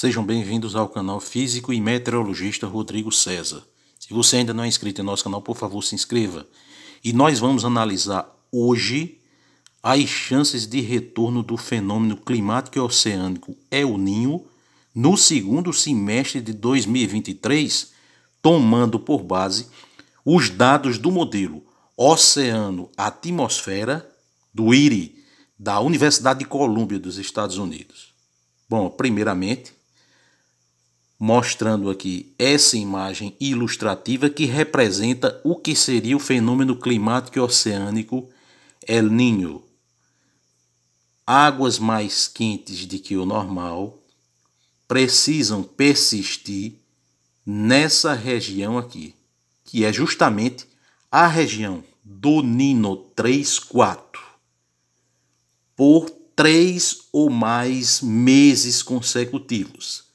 Sejam bem-vindos ao canal Físico e Meteorologista Rodrigo César. Se você ainda não é inscrito em nosso canal, por favor, se inscreva. E nós vamos analisar hoje as chances de retorno do fenômeno climático e oceânico El Ninho no segundo semestre de 2023, tomando por base os dados do modelo Oceano-Atmosfera do IRI, da Universidade de Colômbia dos Estados Unidos. Bom, primeiramente, mostrando aqui essa imagem ilustrativa que representa o que seria o fenômeno climático oceânico El Niño. Águas mais quentes do que o normal precisam persistir nessa região aqui, que é justamente a região do Nino 34 por três ou mais meses consecutivos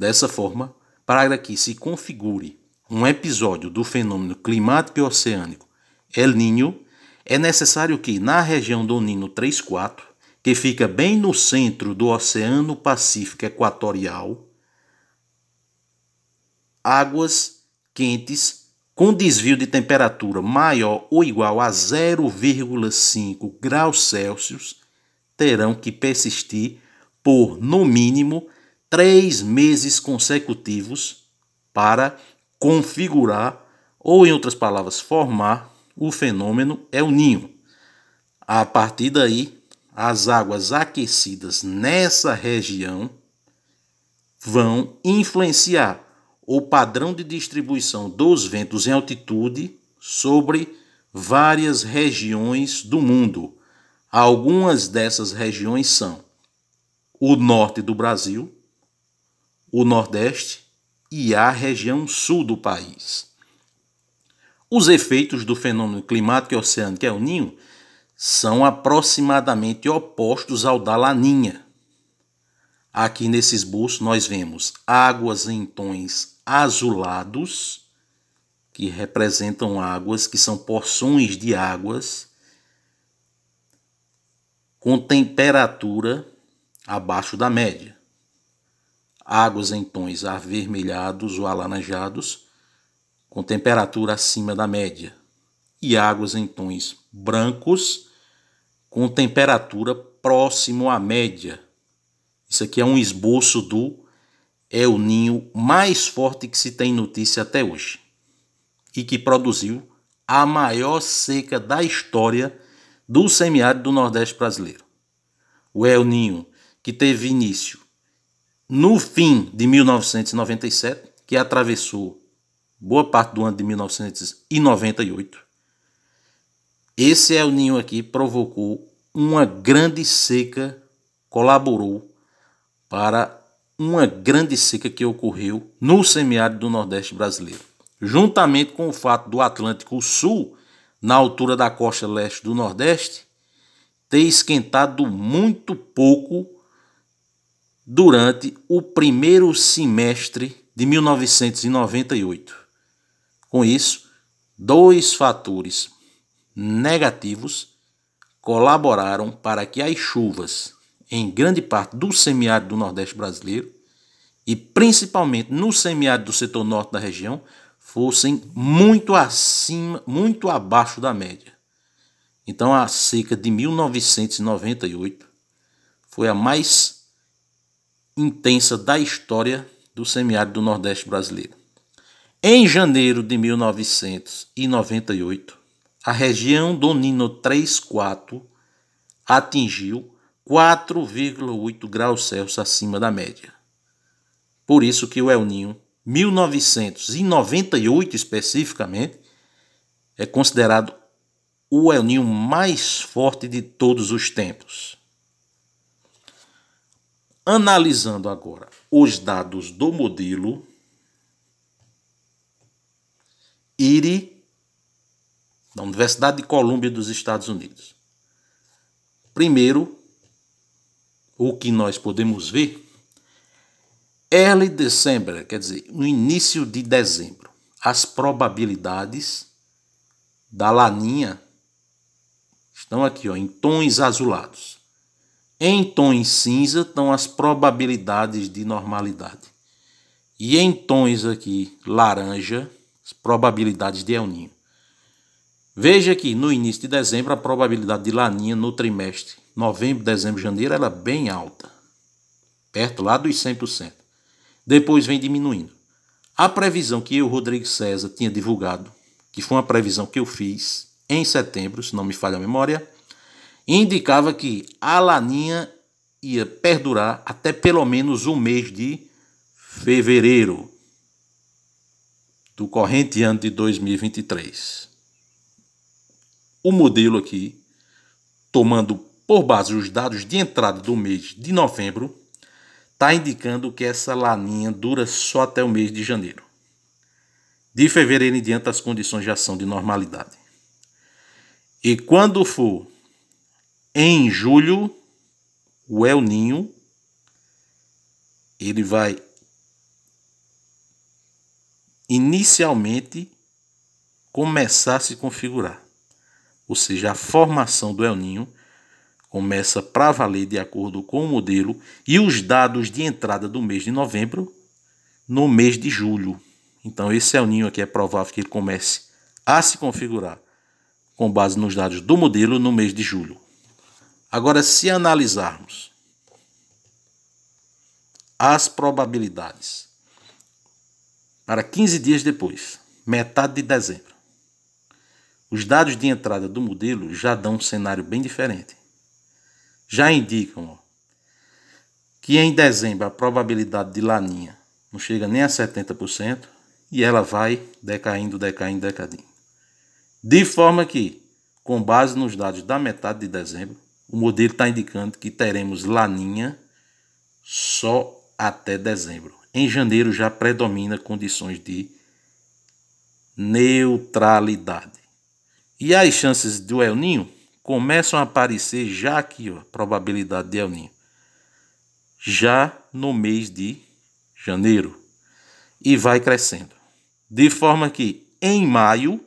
Dessa forma, para que se configure um episódio do fenômeno climático e oceânico El Niño, é necessário que, na região do Nino 34, que fica bem no centro do Oceano Pacífico Equatorial, águas quentes com desvio de temperatura maior ou igual a 0,5 graus Celsius terão que persistir por, no mínimo, três meses consecutivos para configurar, ou em outras palavras, formar o fenômeno El Ninho. A partir daí, as águas aquecidas nessa região vão influenciar o padrão de distribuição dos ventos em altitude sobre várias regiões do mundo. Algumas dessas regiões são o norte do Brasil, o Nordeste e a região sul do país. Os efeitos do fenômeno climático e oceânico El é Ninho são aproximadamente opostos ao da Laninha. Aqui nesse esboço nós vemos águas em tons azulados, que representam águas que são porções de águas com temperatura abaixo da média águas em tons avermelhados ou alaranjados, com temperatura acima da média, e águas em tons brancos, com temperatura próximo à média. Isso aqui é um esboço do El Ninho mais forte que se tem notícia até hoje e que produziu a maior seca da história do semiárido do Nordeste brasileiro. O El Ninho, que teve início no fim de 1997, que atravessou boa parte do ano de 1998, esse El Ninho aqui provocou uma grande seca, colaborou para uma grande seca que ocorreu no semiárido do Nordeste brasileiro. Juntamente com o fato do Atlântico Sul, na altura da costa leste do Nordeste, ter esquentado muito pouco durante o primeiro semestre de 1998. Com isso, dois fatores negativos colaboraram para que as chuvas em grande parte do semiárido do Nordeste brasileiro e principalmente no semiárido do setor norte da região fossem muito acima, muito abaixo da média. Então a seca de 1998 foi a mais intensa da história do semiárido do Nordeste brasileiro. Em janeiro de 1998, a região do Nino 34 atingiu 4,8 graus Celsius acima da média. Por isso que o El Ninho 1998 especificamente é considerado o El Ninho mais forte de todos os tempos analisando agora os dados do modelo IRI da Universidade de Colômbia dos Estados Unidos. Primeiro, o que nós podemos ver, early December, quer dizer, no início de dezembro, as probabilidades da laninha estão aqui ó, em tons azulados. Em tons cinza estão as probabilidades de normalidade. E em tons aqui laranja, as probabilidades de El Ninho. Veja que no início de dezembro a probabilidade de Laninha no trimestre, novembro, dezembro, janeiro, ela é bem alta. Perto lá dos 100%. Depois vem diminuindo. A previsão que eu, Rodrigo César, tinha divulgado, que foi uma previsão que eu fiz em setembro, se não me falha a memória, indicava que a laninha ia perdurar até pelo menos o mês de fevereiro do corrente ano de 2023. O modelo aqui, tomando por base os dados de entrada do mês de novembro, está indicando que essa laninha dura só até o mês de janeiro. De fevereiro em diante, as condições já são de normalidade. E quando for em julho, o El Ninho ele vai inicialmente começar a se configurar. Ou seja, a formação do El Ninho começa para valer de acordo com o modelo e os dados de entrada do mês de novembro no mês de julho. Então, esse El Ninho aqui é provável que ele comece a se configurar com base nos dados do modelo no mês de julho. Agora, se analisarmos as probabilidades para 15 dias depois, metade de dezembro, os dados de entrada do modelo já dão um cenário bem diferente. Já indicam ó, que em dezembro a probabilidade de laninha não chega nem a 70% e ela vai decaindo, decaindo, decaindo. De forma que, com base nos dados da metade de dezembro, o modelo está indicando que teremos laninha só até dezembro. Em janeiro já predomina condições de neutralidade. E as chances do El Ninho começam a aparecer já aqui, ó, a probabilidade de El Ninho, já no mês de janeiro. E vai crescendo. De forma que em maio,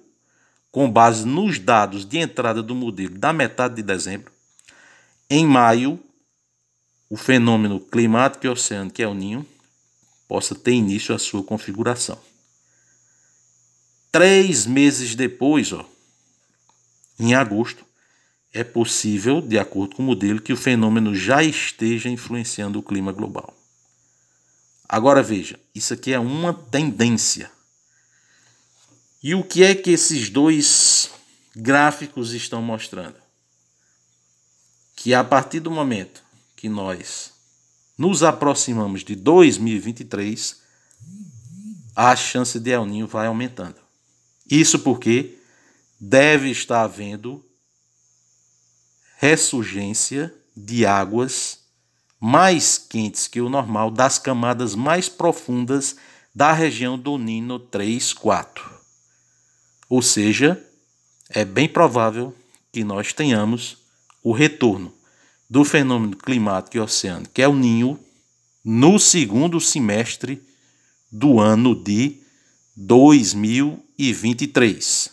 com base nos dados de entrada do modelo da metade de dezembro, em maio, o fenômeno climático e oceânico, que é o ninho, possa ter início a sua configuração. Três meses depois, ó, em agosto, é possível, de acordo com o modelo, que o fenômeno já esteja influenciando o clima global. Agora veja, isso aqui é uma tendência. E o que é que esses dois gráficos estão mostrando? que a partir do momento que nós nos aproximamos de 2023, a chance de El Ninho vai aumentando. Isso porque deve estar havendo ressurgência de águas mais quentes que o normal das camadas mais profundas da região do Nino 3, 4. Ou seja, é bem provável que nós tenhamos o retorno do fenômeno climático e oceânico, que é o ninho, no segundo semestre do ano de 2023.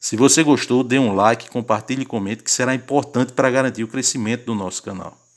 Se você gostou, dê um like, compartilhe e comente, que será importante para garantir o crescimento do nosso canal.